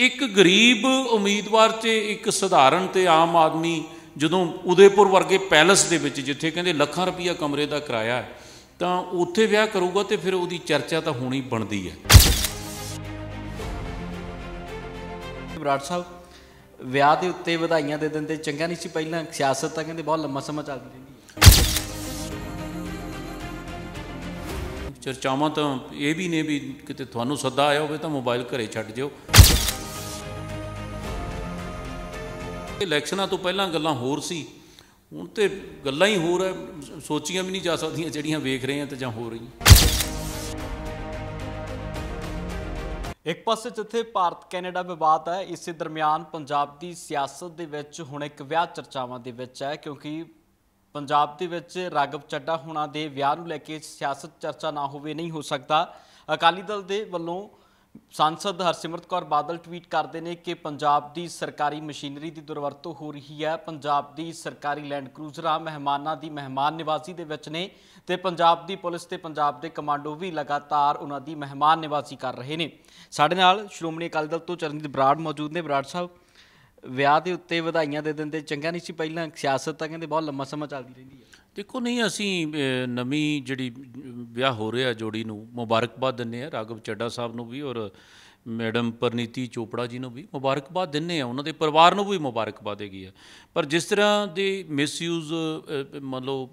ਇੱਕ ਗਰੀਬ ਉਮੀਦਵਾਰ ਤੇ ਇੱਕ ਸਧਾਰਨ ਤੇ ਆਮ ਆਦਮੀ ਜਦੋਂ ਉਦੇਪੁਰ ਵਰਗੇ ਪੈਲਸ ਦੇ ਵਿੱਚ ਜਿੱਥੇ ਕਹਿੰਦੇ ਲੱਖਾਂ ਰੁਪਈਆ ਕਮਰੇ ਦਾ ਕਿਰਾਇਆ ਹੈ ਤਾਂ ਉੱਥੇ ਵਿਆਹ ਕਰੂਗਾ ਤੇ ਫਿਰ ਉਹਦੀ ਚਰਚਾ ਤਾਂ ਹੋਣੀ ਬਣਦੀ ਹੈ ਵਿਰਾਟ ਸਾਹਿਬ ਵਿਆਹ ਦੇ ਉੱਤੇ ਵਧਾਈਆਂ ਦੇ ਦਿੰਦੇ ਚੰਗਾ ਨਹੀਂ ਸੀ ਪਹਿਲਾਂ ਸਿਆਸਤ ਤਾਂ ਕਹਿੰਦੇ ਬਹੁਤ ਲੰਮਾ ਸਮਾਂ ਚੱਲਦੀ ਰਹੀ ਚਰਚਾਵਾਂ ਤਾਂ ਇਹ ਵੀ ਨੇ ਵੀ ਕਿਤੇ ਤੁਹਾਨੂੰ ਸੱਦਾ ਆਇਆ ਹੋਵੇ ਤਾਂ ਮੋਬਾਈਲ ਘਰੇ ਛੱਡ ਜਿਓ ਇਲੈਕਸ਼ਨਾਂ ਤੋਂ ਪਹਿਲਾਂ ਗੱਲਾਂ ਹੋਰ ਸੀ ਹੁਣ ਤੇ ਗੱਲਾਂ ਹੀ ਹੋਰ ਹੈ ਸੋਚੀਆਂ ਵੀ ਨਹੀਂ ਜਾ ਸਕਦੀਆਂ ਜਿਹੜੀਆਂ ਵੇਖ ਰਹੇ ਆ ਤੇ ਜਾਂ ਹੋ ਰਹੀਆਂ ਇੱਕ ਪਾਸੇ ਜਿੱਥੇ ਭਾਰਤ ਕੈਨੇਡਾ ਵਿਵਾਦ ਹੈ ਇਸੇ ਦਰਮਿਆਨ ਪੰਜਾਬ ਦੀ ਸਿਆਸਤ ਦੇ ਵਿੱਚ ਹੁਣ ਇੱਕ ਵਿਆਹ ਚਰਚਾਵਾਂ ਦੇ ਵਿੱਚ ਹੈ ਕਿਉਂਕਿ ਪੰਜਾਬ ਦੇ ਵਿੱਚ ਰਾਗਵ ਚੱਡਾ ਹੋਣਾ ਦੇ ਵਿਆਹ ਨੂੰ ਲੈ ਕੇ ਸਿਆਸਤ ਚਰਚਾ ਨਾ ਹੋਵੇ ਨਹੀਂ ਹੋ ਸਕਦਾ ਅਕਾਲੀ ਦਲ ਦੇ ਵੱਲੋਂ ਸੰਸਦ ਹਰਸਿਮਰਤ ਕੌਰ ਬਾਦਲ ਟਵੀਟ ਕਰਦੇ ਨੇ ਕਿ ਪੰਜਾਬ ਦੀ ਸਰਕਾਰੀ ਮਸ਼ੀਨਰੀ ਦੀ ਦੁਰਵਰਤੋਂ ਹੋ ਰਹੀ ਹੈ ਪੰਜਾਬ ਦੀ ਸਰਕਾਰੀ ਲੈਂਡ ਕਰੂਜ਼ਰਾਂ ਮਹਿਮਾਨਾਂ ਦੀ ਮਹਿਮਾਨ ਨਿਵਾਜ਼ੀ ਦੇ ਵਿੱਚ ਨੇ ਤੇ ਪੰਜਾਬ ਦੀ ਪੁਲਿਸ ਤੇ ਪੰਜਾਬ ਦੇ ਕਮਾਂਡੋ ਵੀ ਲਗਾਤਾਰ ਉਹਨਾਂ ਦੀ ਮਹਿਮਾਨ ਨਿਵਾਜ਼ੀ ਕਰ ਰਹੇ ਨੇ ਸਾਡੇ ਨਾਲ ਸ਼੍ਰੋਮਣੀ ਅਕਾਲੀ ਦਲ ਤੋਂ ਚਰਨਜੀਤ ਬਰਾੜ ਮੌਜੂਦ ਨੇ ਬਰਾੜ ਸਾਹਿਬ ਵਿਆਹ ਦੇ ਉੱਤੇ ਵਧਾਈਆਂ ਦੇ ਦਿੰਦੇ ਚੰਗਾ ਨਹੀਂ ਸੀ ਪਹਿਲਾਂ ਸਿਆਸਤ ਤਾਂ ਕਹਿੰਦੇ ਬਹੁਤ ਲੰਮਾ ਸਮਾਂ ਚੱਲਦੀ ਰਹਿੰਦੀ ਹੈ ਦੇਖੋ ਨਹੀਂ ਅਸੀਂ ਨਵੀਂ ਜਿਹੜੀ ਵਿਆਹ ਹੋ ਰਿਹਾ ਜੋੜੀ ਨੂੰ ਮੁਬਾਰਕਬਾਦ ਦਿੰਨੇ ਆ ਰਾਗਵ ਚੱਡਾ ਸਾਹਿਬ ਨੂੰ ਵੀ ਔਰ ਮੈਡਮ ਪਰਨੀਤੀ ਚੋਪੜਾ ਜੀ ਨੂੰ ਵੀ ਮੁਬਾਰਕਬਾਦ ਦਿੰਨੇ ਆ ਉਹਨਾਂ ਦੇ ਪਰਿਵਾਰ ਨੂੰ ਵੀ ਮੁਬਾਰਕਬਾਦ ਹੈਗੀ ਹੈ ਪਰ ਜਿਸ ਤਰ੍ਹਾਂ ਦੇ ਮਿਸਯੂਜ਼ ਮੰਨ ਲਓ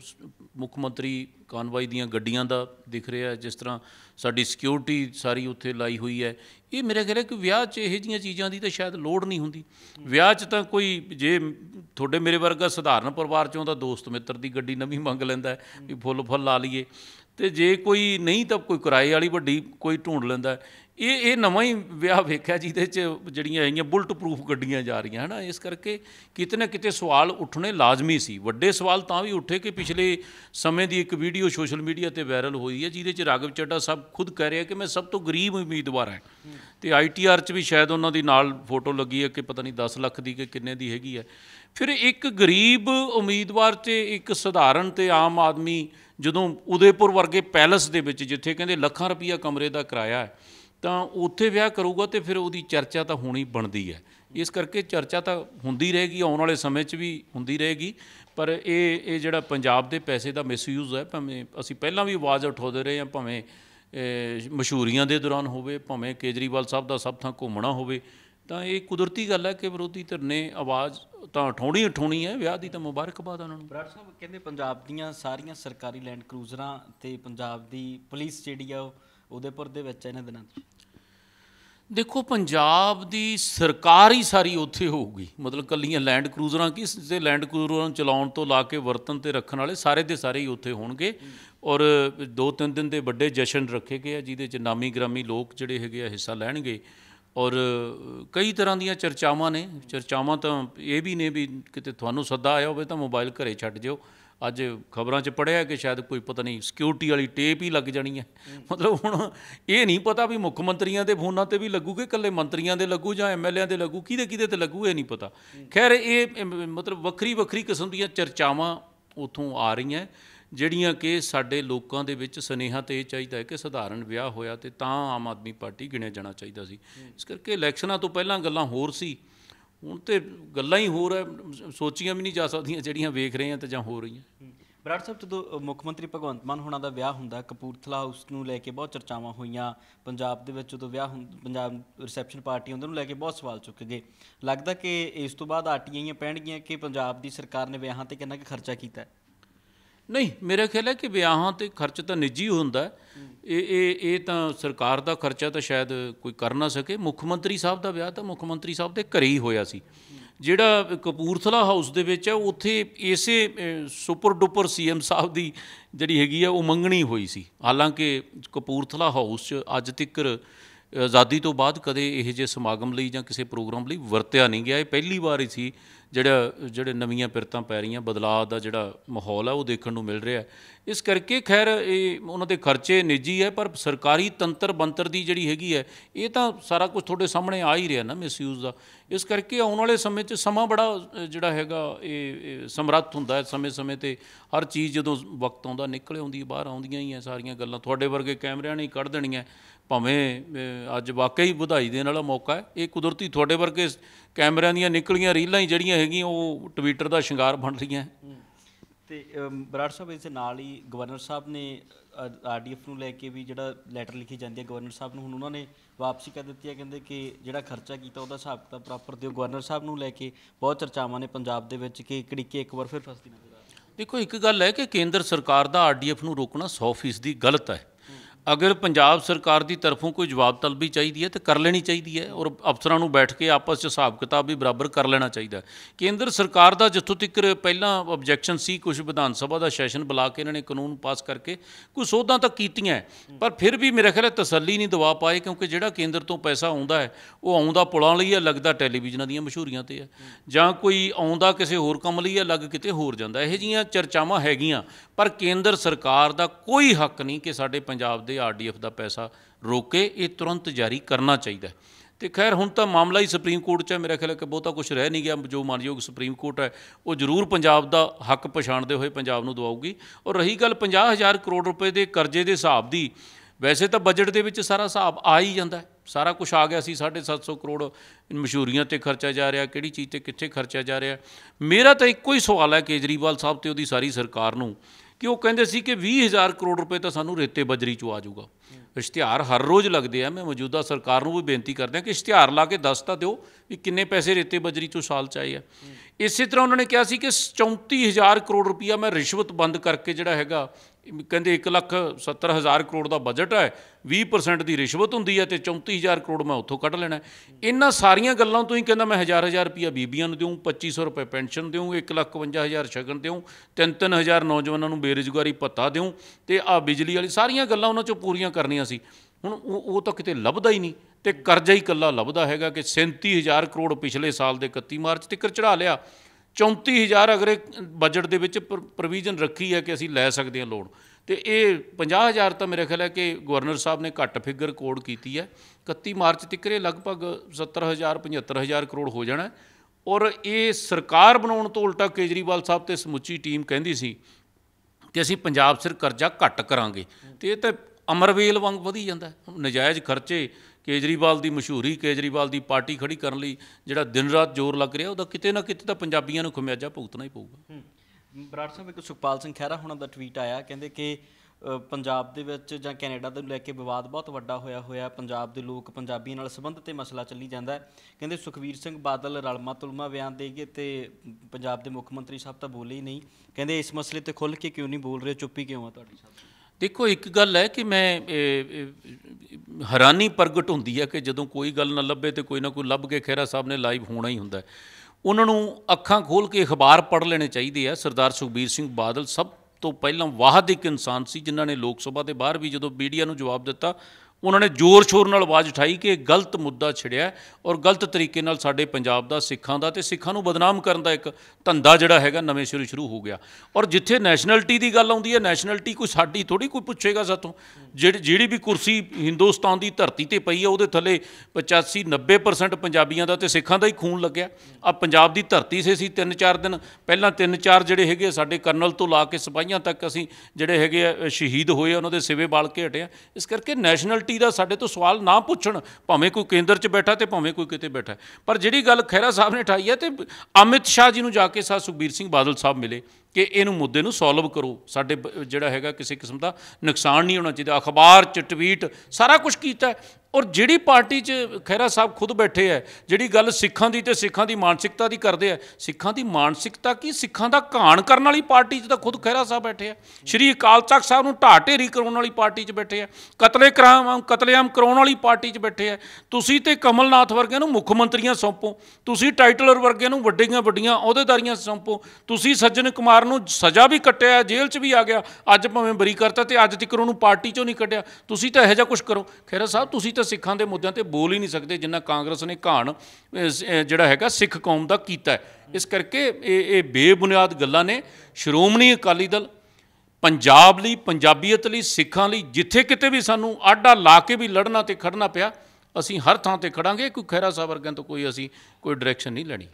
ਮੁੱਖ ਮੰਤਰੀ ਕਾਨਵਾਈ ਦੀਆਂ ਗੱਡੀਆਂ ਦਾ ਦਿਖ ਰਿਹਾ ਜਿਸ ਤਰ੍ਹਾਂ ਸਾਡੀ ਸਿਕਿਉਰਿਟੀ ਸਾਰੀ ਉੱਥੇ ਲਾਈ ਹੋਈ ਹੈ ਇਹ ਮੇਰੇ ਖਿਆਲ ਹੈ ਕਿ ਵਿਆਹ 'ਚ ਇਹੋ ਜੀਆਂ ਚੀਜ਼ਾਂ ਦੀ ਤਾਂ ਸ਼ਾਇਦ ਲੋੜ ਨਹੀਂ ਹੁੰਦੀ ਵਿਆਹ 'ਚ ਤਾਂ ਕੋਈ ਜੇ ਤੁਹਾਡੇ ਮੇਰੇ ਵਰਗਾ ਸਧਾਰਨ ਪਰਿਵਾਰ 'ਚੋਂ ਦਾ ਦੋਸਤ ਮਿੱਤਰ ਦੀ ਗੱਡੀ ਨਵੀਂ ਮੰਗ ਲੈਂਦਾ ਵੀ ਫੁੱਲ ਫੁੱਲ ਲਾ ਲਈਏ ਤੇ ਜੇ ਕੋਈ ਨਹੀਂ ਤਾਂ ਕੋਈ ਕਿਰਾਏ ਵਾਲੀ ਵੱਡੀ ਕੋਈ ਢੂੰਡ ਲੈਂਦਾ ਇਹ ਇਹ ਨਵਾਂ ਹੀ ਵਿਆਹ ਵੇਖਿਆ ਜਿਹਦੇ 'ਚ ਜਿਹੜੀਆਂ ਹੈਗੀਆਂ ਬੁਲਟ ਪ੍ਰੂਫ ਗੱਡੀਆਂ ਜਾ ਰਹੀਆਂ ਹਨਾ ਇਸ ਕਰਕੇ ਕਿਤਨੇ ਕਿਤੇ ਸਵਾਲ ਉੱਠਣੇ ਲਾਜ਼ਮੀ ਸੀ ਵੱਡੇ ਸਵਾਲ ਤਾਂ ਵੀ ਉੱਠੇ ਕਿ ਪਿਛਲੇ ਸਮੇਂ ਦੀ ਇੱਕ ਵੀਡੀਓ ਸੋਸ਼ਲ ਮੀਡੀਆ ਤੇ ਵਾਇਰਲ ਹੋਈ ਹੈ ਜਿਹਦੇ 'ਚ ਰਾਗਵ ਚੱਡਾ ਸਾਹਿਬ ਖੁਦ ਕਹਿ ਰਿਹਾ ਕਿ ਮੈਂ ਸਭ ਤੋਂ ਗਰੀਬ ਉਮੀਦਵਾਰ ਹਾਂ ਤੇ ਆਈਟੀਆਰ 'ਚ ਵੀ ਸ਼ਾਇਦ ਉਹਨਾਂ ਦੀ ਨਾਲ ਫੋਟੋ ਲੱਗੀ ਹੈ ਕਿ ਪਤਾ ਨਹੀਂ 10 ਲੱਖ ਦੀ ਕਿ ਕਿੰਨੇ ਦੀ ਹੈਗੀ ਹੈ ਫਿਰ ਇੱਕ ਗਰੀਬ ਉਮੀਦਵਾਰ ਤੇ ਇੱਕ ਸਧਾਰਨ ਤੇ ਆਮ ਆਦਮੀ ਜਦੋਂ ਉਦੇਪੁਰ ਵਰਗੇ ਪੈਲਸ ਦੇ ਵਿੱਚ ਜਿੱਥੇ ਕਹਿੰਦੇ ਲੱਖਾਂ ਰੁਪਈਆ ਕਮਰੇ ਦਾ ਕਿਰਾਇਆ ਹੈ ਤਾਂ ਉੱਥੇ ਵਿਆਹ ਕਰੂਗਾ ਤੇ ਫਿਰ ਉਹਦੀ ਚਰਚਾ ਤਾਂ ਹੋਣੀ ਬਣਦੀ ਹੈ ਇਸ ਕਰਕੇ ਚਰਚਾ ਤਾਂ ਹੁੰਦੀ ਰਹੇਗੀ ਆਉਣ ਵਾਲੇ ਸਮੇਂ 'ਚ ਵੀ ਹੁੰਦੀ ਰਹੇਗੀ ਪਰ ਇਹ ਇਹ ਜਿਹੜਾ ਪੰਜਾਬ ਦੇ ਪੈਸੇ ਦਾ ਮਿਸਯੂਜ਼ ਹੈ ਭਾਵੇਂ ਅਸੀਂ ਪਹਿਲਾਂ ਵੀ ਆਵਾਜ਼ ਉਠਾਉਂਦੇ ਰਹੇ ਹਾਂ ਭਾਵੇਂ ਮਸ਼ਹੂਰੀਆਂ ਦੇ ਦੌਰਾਨ ਹੋਵੇ ਭਾਵੇਂ ਕੇਜਰੀਵਾਲ ਸਾਹਿਬ ਦਾ ਸਭ ਥਾਂ ਘੁੰਮਣਾ ਹੋਵੇ ਤਾਂ ਇਹ ਕੁਦਰਤੀ ਗੱਲ ਹੈ ਕਿ ਵਿਰੋਧੀ ਧਿਰ ਨੇ ਆਵਾਜ਼ ਤਾਂ ਉਠਾਉਣੀ ਉਠਾਉਣੀ ਹੈ ਵਿਆਹ ਦੀ ਤਾਂ ਮੁਬਾਰਕਬਾਦ ਉਹਨਾਂ ਨੂੰ ਬਰਾੜ ਸਾਹਿਬ ਕਹਿੰਦੇ ਪੰਜਾਬ ਦੀਆਂ ਸਾਰੀਆਂ ਸਰਕਾਰੀ ਲੈਂਡ ਕਰੂਜ਼ਰਾਂ ਤੇ ਪੰਜਾਬ ਦੀ ਪੁਲਿਸ ਜਿਹੜੀ ਆ ਉਹ ਉਦੇਪੁਰ ਦੇ ਵਿੱਚ ਇਹਨਾਂ ਦਿਨਾਂ 'ਚ ਦੇਖੋ ਪੰਜਾਬ ਦੀ ਸਰਕਾਰ ਹੀ ਸਾਰੀ ਉੱਥੇ ਹੋਊਗੀ ਮਤਲਬ ਕੱਲੀਆਂ ਲੈਂਡ ਕਰੂਜ਼ਰਾਂ ਕਿਸ ਤੇ ਲੈਂਡ ਕਰੂਜ਼ਰਾਂ ਨੂੰ ਚਲਾਉਣ ਤੋਂ ਲਾ ਕੇ ਵਰਤਨ ਤੇ ਰੱਖਣ ਵਾਲੇ ਸਾਰੇ ਦੇ ਸਾਰੇ ਹੀ ਉੱਥੇ ਹੋਣਗੇ ਔਰ ਦੋ ਤਿੰਨ ਦਿਨ ਦੇ ਵੱਡੇ ਜਸ਼ਨ ਰੱਖੇ ਗਏ ਆ ਜਿਹਦੇ ਚ ਨਾਮੀ ਗ੍ਰਾਮੀ ਲੋਕ ਜਿਹੜੇ ਹੈਗੇ ਆ ਹਿੱਸਾ ਲੈਣਗੇ ਔਰ ਕਈ ਤਰ੍ਹਾਂ ਦੀਆਂ ਚਰਚਾਵਾਂ ਨੇ ਚਰਚਾਵਾਂ ਤਾਂ ਇਹ ਵੀ ਨੇ ਵੀ ਕਿਤੇ ਤੁਹਾਨੂੰ ਸੱਦਾ ਆਇਆ ਹੋਵੇ ਤਾਂ ਮੋਬਾਈਲ ਘਰੇ ਛੱਡ ਜਿਓ ਅੱਜ ਖਬਰਾਂ 'ਚ ਪੜਿਆ ਕਿ ਸ਼ਾਇਦ ਕੋਈ ਪਤਾ ਨਹੀਂ ਸਿਕਿਉਰਿਟੀ ਵਾਲੀ ਟੇਪ ਹੀ ਲੱਗ ਜਾਣੀ ਹੈ ਮਤਲਬ ਹੁਣ ਇਹ ਨਹੀਂ ਪਤਾ ਵੀ ਮੁੱਖ ਮੰਤਰੀਆਂ ਦੇ ਫੋਨਾਂ ਤੇ ਵੀ ਲੱਗੂ ਕਿ ਇਕੱਲੇ ਮੰਤਰੀਆਂ ਦੇ ਲੱਗੂ ਜਾਂ ਐਮਐਲਏਆਂ ਦੇ ਲੱਗੂ ਕਿਹਦੇ ਕਿਹਦੇ ਤੇ ਲੱਗੂ ਇਹ ਨਹੀਂ ਪਤਾ ਖੈਰ ਇਹ ਮਤਲਬ ਵੱਖਰੀ ਵੱਖਰੀ ਕਿਸਮ ਦੀਆਂ ਚਰਚਾਵਾਂ ਉਥੋਂ ਆ ਰਹੀਆਂ ਜਿਹੜੀਆਂ ਕਿ ਸਾਡੇ ਲੋਕਾਂ ਦੇ ਵਿੱਚ ਸਨੇਹਾ ਤੇ ਇਹ ਚਾਹੀਦਾ ਹੈ ਕਿ ਸਧਾਰਨ ਵਿਆਹ ਹੋਇਆ ਤੇ ਤਾਂ ਆਮ ਆਦਮੀ ਪਾਰਟੀ ਗਿਣਿਆ ਜਾਣਾ ਚਾਹੀਦਾ ਸੀ ਇਸ ਕਰਕੇ ਇਲੈਕਸ਼ਨਾਂ ਤੋਂ ਪਹਿਲਾਂ ਗੱਲਾਂ ਹੋਰ ਸੀ ਹੁਣ ਤੇ ਗੱਲਾਂ ਹੀ ਹੋਰ ਹੈ ਸੋਚੀਆਂ ਵੀ ਨਹੀਂ ਜਾ ਸਕਦੀਆਂ ਜਿਹੜੀਆਂ ਵੇਖ ਰਹੇ ਆ ਤੇ ਜਾਂ ਹੋ ਰਹੀਆਂ ਬਰਾੜ ਸਾਹਿਬ ਤੋਂ ਮੁੱਖ ਮੰਤਰੀ ਭਗਵੰਤ ਮਾਨ ਹੁਣਾਂ ਦਾ ਵਿਆਹ ਹੁੰਦਾ ਕਪੂਰਥਲਾ ਹਾਊਸ ਨੂੰ ਲੈ ਕੇ ਬਹੁਤ ਚਰਚਾਵਾਂ ਹੋਈਆਂ ਪੰਜਾਬ ਦੇ ਵਿੱਚ ਜਦੋਂ ਵਿਆਹ ਪੰਜਾਬ ਰਿਸੈਪਸ਼ਨ ਪਾਰਟੀ ਉਹਨਾਂ ਨੂੰ ਲੈ ਕੇ ਬਹੁਤ ਸਵਾਲ ਚੁੱਕੇ ਗਏ ਲੱਗਦਾ ਕਿ ਇਸ ਤੋਂ ਬਾਅਦ ਆਟੀਆਂ ਹੀ ਪੈਣਗੀਆਂ ਕਿ ਪੰਜਾਬ ਦੀ ਸਰਕਾਰ ਨੇ ਵਿਆਹਾਂ ਤੇ ਕਿੰਨਾ ਕੁ ਖਰਚਾ ਕੀਤਾ ਹੈ ਨਹੀਂ ਮੇਰੇ ਖਿਆਲ ਹੈ ਕਿ ਵਿਆਹਾਂ ਤੇ ਖਰਚ ਤਾਂ ਨਿੱਜੀ ਹੁੰਦਾ ਇਹ ਇਹ ਇਹ ਤਾਂ ਸਰਕਾਰ ਦਾ ਖਰਚਾ ਤਾਂ ਸ਼ਾਇਦ ਕੋਈ ਕਰ ਨਾ ਸਕੇ ਮੁੱਖ ਮੰਤਰੀ ਸਾਹਿਬ ਦਾ ਵਿਆਹ ਤਾਂ ਮੁੱਖ ਮੰਤਰੀ ਸਾਹਿਬ ਦੇ ਘਰੇ ਹੀ ਹੋਇਆ ਸੀ ਜਿਹੜਾ ਕਪੂਰਥਲਾ ਹਾਊਸ ਦੇ ਵਿੱਚ ਹੈ ਉੱਥੇ ਇਸੇ ਸੁਪਰ ਡੁਪਰ ਸੀਐਮ ਸਾਹਿਬ ਦੀ ਜਿਹੜੀ ਹੈਗੀ ਆ ਉਹ ਮੰਗਣੀ ਹੋਈ ਸੀ ਹਾਲਾਂਕਿ ਕਪੂਰਥਲਾ ਹਾਊਸ 'ਚ ਅੱਜ ਤੱਕ ਆਜ਼ਾਦੀ ਤੋਂ ਬਾਅਦ ਕਦੇ ਇਹ ਜੇ ਸਮਾਗਮ ਲਈ ਜਾਂ ਕਿਸੇ ਪ੍ਰੋਗਰਾਮ ਲਈ ਵਰਤਿਆ ਨਹੀਂ ਗਿਆ ਇਹ ਪਹਿਲੀ ਵਾਰ ਹੀ ਸੀ ਜਿਹੜਾ ਜਿਹੜੇ ਨਵੀਆਂ ਪਿਰਤਾਂ ਪੈ ਰਹੀਆਂ ਬਦਲਾਅ ਦਾ ਜਿਹੜਾ ਮਾਹੌਲ ਆ ਉਹ ਦੇਖਣ ਨੂੰ ਮਿਲ ਰਿਹਾ ਇਸ ਕਰਕੇ ਖੈਰ ਇਹ ਉਹਨਾਂ ਦੇ ਖਰਚੇ ਨਿੱਜੀ ਹੈ ਪਰ ਸਰਕਾਰੀ ਤੰਤਰ ਬੰਤਰ ਦੀ ਜਿਹੜੀ ਹੈਗੀ ਹੈ ਇਹ ਤਾਂ ਸਾਰਾ ਕੁਝ ਤੁਹਾਡੇ ਸਾਹਮਣੇ ਆ ਹੀ ਰਿਹਾ ਨਾ ਮਿਸਯੂਜ਼ ਦਾ ਇਸ ਕਰਕੇ ਆਉਣ ਵਾਲੇ ਸਮੇਂ 'ਚ ਸਮਾਂ ਬੜਾ ਜਿਹੜਾ ਹੈਗਾ ਇਹ ਸਮਰੱਥ ਹੁੰਦਾ ਹੈ ਸਮੇਂ-ਸਮੇਂ ਤੇ ਹਰ ਚੀਜ਼ ਜਦੋਂ ਵਕਤ ਆਉਂਦਾ ਨਿਕਲ ਆਉਂਦੀ ਬਾਹਰ ਆਉਂਦੀਆਂ ਹੀ ਆ ਸਾਰੀਆਂ ਗੱਲਾਂ ਤੁਹਾਡੇ ਵਰਗੇ ਕੈਮਰਿਆਂ ਨੇ ਹੀ ਕੱਢ ਦੇਣੀਆਂ ਭਾਵੇਂ ਅੱਜ ਵਾਕਈ ਵਧਾਈ ਦੇਣ ਵਾਲਾ ਮੌਕਾ ਹੈ ਇਹ ਕੁਦਰਤੀ ਤੁਹਾਡੇ ਵਰਗੇ ਕੈਮਰਿਆਂ ਦੀਆਂ ਨਿਕਲੀਆਂ ਰੀਲਾਂ ਹੀ ਜਿਹੜੀਆਂ ਹੈਗੀਆਂ ਉਹ ਟਵਿੱਟਰ ਦਾ ਸ਼ਿੰਗਾਰ ਬਣ ਰਹੀਆਂ ਤੇ ਬਰਾੜ ਸਾਹਿਬ ਇਸ ਦੇ ਨਾਲ ਹੀ ਗਵਰਨਰ ਸਾਹਿਬ ਨੇ ਆਰਡੀਐਫ ਨੂੰ ਲੈ ਕੇ ਵੀ ਜਿਹੜਾ ਲੈਟਰ ਲਿਖੀ ਜਾਂਦੀ ਹੈ ਗਵਰਨਰ ਸਾਹਿਬ ਨੂੰ ਹੁਣ ਉਹਨਾਂ ਨੇ ਵਾਪਸੀ ਕਰ ਦਿੱਤੀ ਹੈ ਕਹਿੰਦੇ ਕਿ ਜਿਹੜਾ ਖਰਚਾ ਕੀਤਾ ਉਹਦਾ ਹਿਸਾਬ ਕਿਤਾਬ ਪ੍ਰੋਪਰ ਦਿਓ ਗਵਰਨਰ ਸਾਹਿਬ ਨੂੰ ਲੈ ਕੇ ਬਹੁਤ ਚਰਚਾਵਾਂ ਨੇ ਪੰਜਾਬ ਦੇ ਵਿੱਚ ਕਿ ਕੜੀਕੇ ਇੱਕ ਵਾਰ ਫਿਰ ਫਸਦੀ ਨਜ਼ਰ ਆ ਦੇਖੋ ਇੱਕ ਗੱਲ ਹੈ ਕਿ ਕੇਂਦਰ ਸਰਕਾਰ ਦਾ ਆਰਡੀਐਫ ਨੂੰ ਰੋਕਣਾ 100% ਗਲਤ ਹੈ ਅਗਰ ਪੰਜਾਬ ਸਰਕਾਰ ਦੀ ਤਰਫੋਂ ਕੋਈ ਜਵਾਬ ਤਲਬੀ ਚਾਹੀਦੀ ਹੈ ਤਾਂ ਕਰ ਲੈਣੀ ਚਾਹੀਦੀ ਹੈ ਔਰ ਅਫਸਰਾਂ ਨੂੰ ਬੈਠ ਕੇ ਆਪਸ 'ਚ ਹਿਸਾਬ ਕਿਤਾਬ ਵੀ ਬਰਾਬਰ ਕਰ ਲੈਣਾ ਚਾਹੀਦਾ ਕੇਂਦਰ ਸਰਕਾਰ ਦਾ ਜਿੱਥੋਂ ਤੱਕ ਪਹਿਲਾਂ ਆਬਜੈਕਸ਼ਨ ਸੀ ਕੁਝ ਵਿਧਾਨ ਸਭਾ ਦਾ ਸੈਸ਼ਨ ਬੁਲਾ ਕੇ ਇਹਨਾਂ ਨੇ ਕਾਨੂੰਨ ਪਾਸ ਕਰਕੇ ਕੁਝ ਸੋਧਾਂ ਤਾਂ ਕੀਤੀਆਂ ਪਰ ਫਿਰ ਵੀ ਮੇਰੇ ਖਿਆਲ ਤਸੱਲੀ ਨਹੀਂ ਦਵਾ ਪਾਏ ਕਿਉਂਕਿ ਜਿਹੜਾ ਕੇਂਦਰ ਤੋਂ ਪੈਸਾ ਆਉਂਦਾ ਹੈ ਉਹ ਆਉਂਦਾ ਪੁਲਾਂ ਲਈ ਹੈ ਲੱਗਦਾ ਟੈਲੀਵਿਜ਼ਨਾਂ ਦੀਆਂ ਮਸ਼ਹੂਰੀਆਂ ਤੇ ਹੈ ਜਾਂ ਕੋਈ ਆਉਂਦਾ ਕਿਸੇ ਹੋਰ ਕੰਮ ਲਈ ਹੈ ਲੱਗ ਕਿਤੇ ਹੋਰ ਜਾਂਦਾ ਇਹ ਜੀਆਂ ਚਰਚਾਵਾਂ ਹੈਗੀਆਂ ਪਰ ਕੇਂਦਰ ਸਰਕਾਰ ਦਾ ਕੋਈ ਹੱਕ ਨਹੀਂ ਕਿ ਸਾਡੇ ਪੰਜਾਬ ਦੇ ਆਰਡੀਐਫ ਦਾ ਪੈਸਾ ਰੋਕੇ ਇਹ ਤੁਰੰਤ ਜਾਰੀ ਕਰਨਾ ਚਾਹੀਦਾ ਤੇ ਖੈਰ ਹੁਣ ਤਾਂ ਮਾਮਲਾ ਹੀ ਸੁਪਰੀਮ ਕੋਰਟ 'ਚ ਹੈ ਮੇਰਾ ਖਿਆਲ ਹੈ ਕਿ ਬਹੁਤਾ ਕੁਝ ਰਹਿ ਨਹੀਂ ਗਿਆ ਜੋ ਮਾਨਯੋਗ ਸੁਪਰੀਮ ਕੋਰਟ ਹੈ ਉਹ ਜ਼ਰੂਰ ਪੰਜਾਬ ਦਾ ਹੱਕ ਪਛਾਣਦੇ ਹੋਏ ਪੰਜਾਬ ਨੂੰ ਦਵਾਉਗੀ ਔਰ ਰਹੀ ਗੱਲ 50000 ਕਰੋੜ ਰੁਪਏ ਦੇ ਕਰਜ਼ੇ ਦੇ ਹਿਸਾਬ ਦੀ ਵੈਸੇ ਤਾਂ ਬਜਟ ਦੇ ਵਿੱਚ ਸਾਰਾ ਹਿਸਾਬ ਆ ਹੀ ਜਾਂਦਾ ਸਾਰਾ ਕੁਝ ਆ ਗਿਆ ਸੀ 750 ਕਰੋੜ ਮਸ਼ਹੂਰੀਆਂ ਤੇ ਖਰਚਾ ਜਾ ਰਿਹਾ ਕਿਹੜੀ ਚੀਜ਼ ਤੇ ਕਿੱਥੇ ਖਰਚਾ ਜਾ ਰਿਹਾ ਮੇਰਾ ਤਾਂ ਇੱਕੋ ਹੀ ਸਵਾਲ ਹੈ ਕੇਜਰੀਵਾਲ ਸਾਹਿਬ ਤੇ ਉਹਦੀ ਸਾਰੀ ਸਰਕਾਰ ਨੂੰ ਕਿ ਉਹ ਕਹਿੰਦੇ ਸੀ ਕਿ 20000 ਕਰੋੜ ਰੁਪਏ ਤਾਂ ਸਾਨੂੰ ਰੇਤੇ ਬਜਰੀ ਚੋਂ ਆ ਜਾਊਗਾ ਇਸ਼ਤਿਹਾਰ ਹਰ ਰੋਜ਼ ਲੱਗਦੇ ਆ ਮੈਂ ਮੌਜੂਦਾ ਸਰਕਾਰ ਨੂੰ ਵੀ ਬੇਨਤੀ ਕਰਦਾ ਕਿ ਇਸ਼ਤਿਹਾਰ ਲਾ ਕੇ ਦੱਸ ਤਾਂ ਦਿਓ ਵੀ ਕਿੰਨੇ ਪੈਸੇ ਰੇਤੇ ਬਜਰੀ ਚੋਂ ਸਾਲ ਚਾਹੀਏ ਇਸੇ ਤਰ੍ਹਾਂ ਉਹਨਾਂ ਨੇ ਕਿਹਾ ਸੀ ਕਿ 34000 ਕਰੋੜ ਰੁਪਇਆ ਮੈਂ ਰਿਸ਼ਵਤ ਬੰਦ ਕਰਕੇ ਜਿਹੜਾ ਹੈਗਾ ਕਹਿੰਦੇ 1 ਲੱਖ 70000 ਕਰੋੜ ਦਾ ਬਜਟ ਹੈ 20% ਦੀ ਰਿਸ਼ਵਤ ਹੁੰਦੀ ਹੈ ਤੇ 34000 ਕਰੋੜ ਮੈਂ ਉੱਥੋਂ ਕੱਢ ਲੈਣਾ ਇਹਨਾਂ ਸਾਰੀਆਂ ਗੱਲਾਂ ਤੋਂ ਹੀ ਕਹਿੰਦਾ ਮੈਂ ਹਜ਼ਾਰ ਹਜ਼ਾਰ ਰੁਪਇਆ ਬੀਬੀਆਂ ਨੂੰ ਦਿਉਂ 2500 ਰੁਪਏ ਪੈਨਸ਼ਨ ਦਿਉਂ 155000 ਸ਼ਗਨ ਦਿਉਂ 3-3000 ਨੌਜਵਾਨਾਂ ਨੂੰ ਬੇਰੁਜ਼ਗਾਰੀ ਭੱਤਾ ਦਿਉਂ ਤੇ ਆ ਬਿਜਲੀ ਵਾਲੀ ਸਾਰੀਆਂ ਗੱਲਾਂ ਉਹਨਾਂ ਚੋਂ ਪੂਰੀਆਂ ਕਰਨੀਆਂ ਸੀ ਹੁਣ ਉਹ ਤਾਂ ਕਿਤੇ ਲੱਭਦਾ ਹੀ ਨਹੀਂ ਤੇ ਕਰਜ਼ਾ ਹੀ ਕੱਲਾ ਲੱਭਦਾ ਹੈਗਾ ਕਿ 37000 ਕਰੋੜ ਪਿਛਲੇ ਸਾਲ ਦੇ 31 ਮਾਰਚ ਤੱਕ ਚੜਾ ਲਿਆ 34000 ਅਗਰੇ ਬਜਟ ਦੇ ਵਿੱਚ ਪ੍ਰੋਵੀਜ਼ਨ ਰੱਖੀ ਹੈ ਕਿ ਅਸੀਂ ਲੈ ਸਕਦੇ ਹਾਂ ਲੋਨ ਤੇ ਇਹ 50000 ਤਾਂ ਮੇਰੇ ਖਿਆਲ ਹੈ ਕਿ ਗਵਰਨਰ ਸਾਹਿਬ ਨੇ ਘੱਟ ਫਿਗਰ ਕੋਡ ਕੀਤੀ ਹੈ 31 ਮਾਰਚ ਤੱਕ ਇਹ ਲਗਭਗ 70000 75000 ਕਰੋੜ ਹੋ ਜਾਣਾ ਔਰ ਇਹ ਸਰਕਾਰ ਬਣਾਉਣ ਤੋਂ ਉਲਟਾ ਕੇਜਰੀਵਾਲ ਸਾਹਿਬ ਤੇ ਸਮੁੱਚੀ ਟੀਮ ਕਹਿੰਦੀ ਸੀ ਕਿ ਅਸੀਂ ਪੰਜਾਬ ਸਿਰ ਕਰਜ਼ਾ ਘੱਟ ਕਰਾਂਗੇ ਤੇ ਇਹ ਤਾਂ ਅਮਰਵੇਲ ਵਾਂਗ ਵਧੀ ਜਾਂਦਾ ਨਜਾਇਜ਼ ਖਰਚੇ ਕੇਜਰੀਵਾਲ ਦੀ ਮਸ਼ਹੂਰੀ ਕੇਜਰੀਵਾਲ ਦੀ ਪਾਰਟੀ ਖੜੀ ਕਰਨ ਲਈ ਜਿਹੜਾ ਦਿਨ ਰਾਤ ਜ਼ੋਰ ਲੱਗ ਰਿਹਾ ਉਹਦਾ ਕਿਤੇ ਨਾ ਕਿਤੇ ਤਾਂ ਪੰਜਾਬੀਆਂ ਨੂੰ ਖਮਿਆਜਾ ਭੁਗਤਣਾ ਹੀ ਪਊਗਾ ਬਰਾੜ ਸਾਹਿਬ ਇੱਕ ਸੁਖਪਾਲ ਸਿੰਘ ਖਹਿਰਾ ਹੁਣਾਂ ਦਾ ਟਵੀਟ ਆਇਆ ਕਹਿੰਦੇ ਕਿ ਪੰਜਾਬ ਦੇ ਵਿੱਚ ਜਾਂ ਕੈਨੇਡਾ ਦੇ ਲੈ ਕੇ ਵਿਵਾਦ ਬਹੁਤ ਵੱਡਾ ਹੋਇਆ ਹੋਇਆ ਪੰਜਾਬ ਦੇ ਲੋਕ ਪੰਜਾਬੀ ਨਾਲ ਸੰਬੰਧ ਤੇ ਮਸਲਾ ਚੱਲੀ ਜਾਂਦਾ ਹੈ ਕਹਿੰਦੇ ਸੁਖਵੀਰ ਸਿੰਘ ਬਾਦਲ ਰਲਮਾ ਤੁਲਮਾ ਬਿਆਨ ਦੇਗੇ ਤੇ ਪੰਜਾਬ ਦੇ ਮੁੱਖ ਮੰਤਰੀ ਸਾਹਿਬ ਤਾਂ ਬੋਲੇ ਹੀ ਨਹੀਂ ਕਹਿੰਦੇ ਇਸ ਮਸਲੇ ਤੇ ਖੁੱਲ ਕੇ ਕਿਉਂ ਨਹੀਂ ਬੋਲ ਰਹੇ ਚੁੱਪੀ ਕਿਉਂ ਆ ਤੁਹਾਡੀ ਸਾਹਿਬ ਦੇਖੋ ਇੱਕ ਗੱਲ ਹੈ ਕਿ ਮੈਂ ਹੈਰਾਨੀ ਪ੍ਰਗਟ ਹੁੰਦੀ ਹੈ ਕਿ ਜਦੋਂ ਕੋਈ ਗੱਲ ਨਾ ਲੱਭੇ ਤੇ ਕੋਈ ਨਾ ਕੋਈ ਲੱਭ ਕੇ ਖੇਰਾ ਸਾਹਿਬ ਨੇ ਲਾਈਵ ਹੋਣਾ ਹੀ ਹੁੰਦਾ ਉਹਨਾਂ ਨੂੰ ਅੱਖਾਂ ਖੋਲ ਕੇ ਅਖਬਾਰ ਪੜ੍ਹ ਲੈਣੇ ਚਾਹੀਦੇ ਆ ਸਰਦਾਰ ਸੁਖਬੀਰ ਸਿੰਘ ਬਾਦਲ ਸਭ ਤੋਂ ਪਹਿਲਾਂ ਵਾਹਦ ਇੱਕ ਇਨਸਾਨ ਸੀ ਜਿਨ੍ਹਾਂ ਨੇ ਲੋਕ ਸਭਾ ਦੇ ਬਾਹਰ ਵੀ ਜਦੋਂ ਮੀਡੀਆ ਨੂੰ ਜਵਾਬ ਦਿੱਤਾ ਉਹਨਾਂ ਨੇ ਜ਼ੋਰ ਸ਼ੋਰ ਨਾਲ ਆਵਾਜ਼ ਉਠਾਈ ਕਿ ਗਲਤ ਮੁੱਦਾ ਛਿੜਿਆ ਔਰ ਗਲਤ ਤਰੀਕੇ ਨਾਲ ਸਾਡੇ ਪੰਜਾਬ ਦਾ ਸਿੱਖਾਂ ਦਾ ਤੇ ਸਿੱਖਾਂ ਨੂੰ ਬਦਨਾਮ ਕਰਨ ਦਾ ਇੱਕ ਧੰਦਾ ਜਿਹੜਾ ਹੈਗਾ ਨਵੇਂ ਸਿਰੇ ਸ਼ੁਰੂ ਹੋ ਗਿਆ ਔਰ ਜਿੱਥੇ ਨੈਸ਼ਨੈਲਿਟੀ ਦੀ ਗੱਲ ਆਉਂਦੀ ਹੈ ਨੈਸ਼ਨੈਲਿਟੀ ਕੋਈ ਸਾਡੀ ਥੋੜੀ ਕੋਈ ਪੁੱਛੇਗਾ ਸਾਤੋਂ ਜਿਹੜੀ ਜਿਹੜੀ ਵੀ ਕੁਰਸੀ ਹਿੰਦੁਸਤਾਨ ਦੀ ਧਰਤੀ ਤੇ ਪਈ ਹੈ ਉਹਦੇ ਥੱਲੇ 85 90% ਪੰਜਾਬੀਆਂ ਦਾ ਤੇ ਸਿੱਖਾਂ ਦਾ ਹੀ ਖੂਨ ਲੱਗਿਆ ਆ ਪੰਜਾਬ ਦੀ ਧਰਤੀ ਸੇ ਸੀ 3-4 ਦਿਨ ਪਹਿਲਾਂ 3-4 ਜਿਹੜੇ ਹੈਗੇ ਸਾਡੇ ਕਰਨਲ ਤੋਂ ਲਾ ਕੇ ਸਿਪਾਹੀਆਂ ਤੱਕ ਅਸੀਂ ਜਿਹੜੇ ਹੈਗੇ ਸ਼ਹੀਦ ਹੋਏ ਉਹਨਾਂ ਦੇ ਸਿਵੇ ਬਾਲ ਕੇ ਹਟਿਆ ਇਸ ਕਰਕੇ ਨੈਸ਼ਨਲ ਐਮਿਨਿਟੀ ਦਾ ਸਾਡੇ ਤੋਂ ਸਵਾਲ ਨਾ ਪੁੱਛਣ ਭਾਵੇਂ ਕੋਈ ਕੇਂਦਰ 'ਚ ਬੈਠਾ ਤੇ ਭਾਵੇਂ ਕੋਈ ਕਿਤੇ ਬੈਠਾ ਪਰ ਜਿਹੜੀ ਗੱਲ ਖੈਰਾ ਸਾਹਿਬ ਨੇ ਠਾਈ ਹੈ ਤੇ ਅਮਿਤ ਸ਼ਾਹ ਜੀ ਨੂੰ ਜਾ ਕੇ ਸਾਹ ਸੁਖਬੀਰ ਸਿੰਘ ਬਾਦਲ ਸਾਹਿਬ ਮਿਲੇ ਕਿ ਇਹਨੂੰ ਮੁੱਦੇ ਨੂੰ ਸੋਲਵ ਕਰੋ ਸਾਡੇ ਜਿਹੜਾ ਹੈਗਾ ਕਿਸੇ ਕਿਸਮ ਦਾ ਨੁਕਸਾਨ ਨਹੀਂ ਹੋਣਾ ਚਾਹੀਦਾ ਅਖਬਾਰ 'ਚ ਟਵੀਟ ਸਾਰਾ ਕੁਝ ਕੀਤਾ ਔਰ ਜਿਹੜੀ ਪਾਰਟੀ 'ਚ ਖੈਰਾ ਸਾਹਿਬ ਖੁਦ ਬੈਠੇ ਐ ਜਿਹੜੀ ਗੱਲ ਸਿੱਖਾਂ ਦੀ ਤੇ ਸਿੱਖਾਂ ਦੀ ਮਾਨਸਿਕਤਾ ਦੀ ਕਰਦੇ ਐ ਸਿੱਖਾਂ ਦੀ ਮਾਨਸਿਕਤਾ ਕੀ ਸਿੱਖਾਂ ਦਾ ਘਾਣ ਕਰਨ ਵਾਲੀ ਪਾਰਟੀ 'ਚ ਤਾਂ ਖੁਦ ਖੈਰਾ ਸਾਹਿਬ ਬੈਠੇ ਐ ਸ਼੍ਰੀ ਅਕਾਲ ਤਖਤ ਸਾਹਿਬ ਨੂੰ ਢਾਟੇਰੀ ਕਰਾਉਣ ਵਾਲੀ ਪਾਰਟੀ 'ਚ ਬੈਠੇ ਐ ਕਤਲੇ ਕਰਾਮ ਕਤਲੇਆਮ ਕਰਾਉਣ ਵਾਲੀ ਪਾਰਟੀ 'ਚ ਬੈਠੇ ਐ ਤੁਸੀਂ ਤੇ ਕਮਲਨਾਥ ਵਰਗਿਆਂ ਨੂੰ ਮੁੱਖ ਮੰਤਰੀਆਂ ਸੌਂਪੋ ਤੁਸੀਂ ਟਾਈਟਲਰ ਵਰਗਿਆਂ ਨੂੰ ਵੱਡੀਆਂ ਵੱਡੀਆਂ ਅਹੁਦੇਦਾਰੀਆਂ ਸੌਂਪੋ ਤੁਸੀਂ ਸੱਜਣ ਕੁਮਾਰ ਨੂੰ ਸਜ਼ਾ ਵੀ ਕੱਟਿਆ ਜੇਲ੍ਹ 'ਚ ਵੀ ਆ ਗਿਆ ਅੱਜ ਭਾਵੇਂ ਬਰੀ ਕਰਤਾ ਤੇ ਅੱਜ ਤੱਕ ਉਹਨੂੰ ਪਾਰਟੀ 'ਚੋਂ ਨਹੀਂ ਕੱਢਿਆ ਤੁਸੀਂ ਤਾਂ ਇਹੋ ਜਿਹਾ ਕੁਝ ਕਰੋ ਖੈਰਾ ਸਾਹਿਬ ਤੁਸੀਂ ਤਾਂ ਸਿੱਖਾਂ ਦੇ ਮੁੱਦਿਆਂ ਤੇ ਬੋਲ ਹੀ ਨਹੀਂ ਸਕਦੇ ਜਿੰਨਾ ਕਾਂਗਰਸ ਨੇ ਘਾਣ ਜਿਹੜਾ ਹੈਗਾ ਸਿੱਖ ਕੌਮ ਦਾ ਕੀਤਾ ਇਸ ਕਰਕੇ ਇਹ ਇਹ ਬੇਬੁਨਿਆਦ ਗੱਲਾਂ ਨੇ ਸ਼੍ਰੋਮਣੀ ਅਕਾਲੀ ਦਲ ਪੰਜਾਬ ਲਈ ਪੰਜਾਬੀਅਤ ਲਈ ਸਿੱਖਾਂ ਲਈ ਜਿੱਥੇ ਕਿਤੇ ਵੀ ਸਾਨੂੰ ਆਡਾ ਲਾ ਕੇ ਵੀ ਲੜਨਾ ਤੇ ਖੜਨਾ ਪਿਆ ਅਸੀਂ ਹਰ ਥਾਂ ਤੇ ਖੜਾਂਗੇ ਕੋਈ ਖੈਰਾ ਸਾਹਿਬ ਵਰਗਿਆਂ ਤੋਂ ਕੋਈ ਅਸੀਂ ਕੋਈ ਡਾਇਰੈਕਸ਼ਨ ਨਹੀਂ ਲੈਣੀ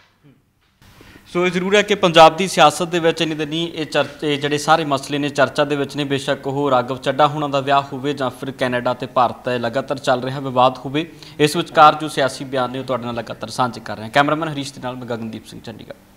ਸੋ ਇਹ ਜ਼ਰੂਰ ਹੈ ਕਿ ਪੰਜਾਬ ਦੀ ਸਿਆਸਤ ਦੇ ਵਿੱਚ ਇਨੀ ਨਹੀਂ ਇਹ ਚਰਚੇ ਜਿਹੜੇ ਸਾਰੇ ਮਸਲੇ ਨੇ ਚਰਚਾ ਦੇ ਵਿੱਚ ਨੇ ਬੇਸ਼ੱਕ ਉਹ ਰਾਗਵ ਚੱਡਾ ਹੁਣਾਂ ਦਾ ਵਿਆਹ ਹੋਵੇ ਜਾਂ ਫਿਰ ਕੈਨੇਡਾ ਤੇ ਭਾਰਤ ਦਾ ਲਗਾਤਾਰ ਚੱਲ ਰਿਹਾ ਵਿਵਾਦ ਹੋਵੇ ਇਸ ਵਿਚਕਾਰ ਜੋ ਸਿਆਸੀ ਬਿਆਨ ਨੇ ਉਹ ਤੁਹਾਡੇ ਨਾਲ ਲਗਾਤਾਰ ਸਾਂਝੇ ਕਰ ਰਹੇ ਹਾਂ ਕੈਮਰਾਮੈਨ ਹਰੀਸ਼ ਦੇ ਨਾਲ ਮੈਂ ਗਗਨਦੀਪ ਸਿੰਘ ਚੰਡੀਗੜ੍ਹ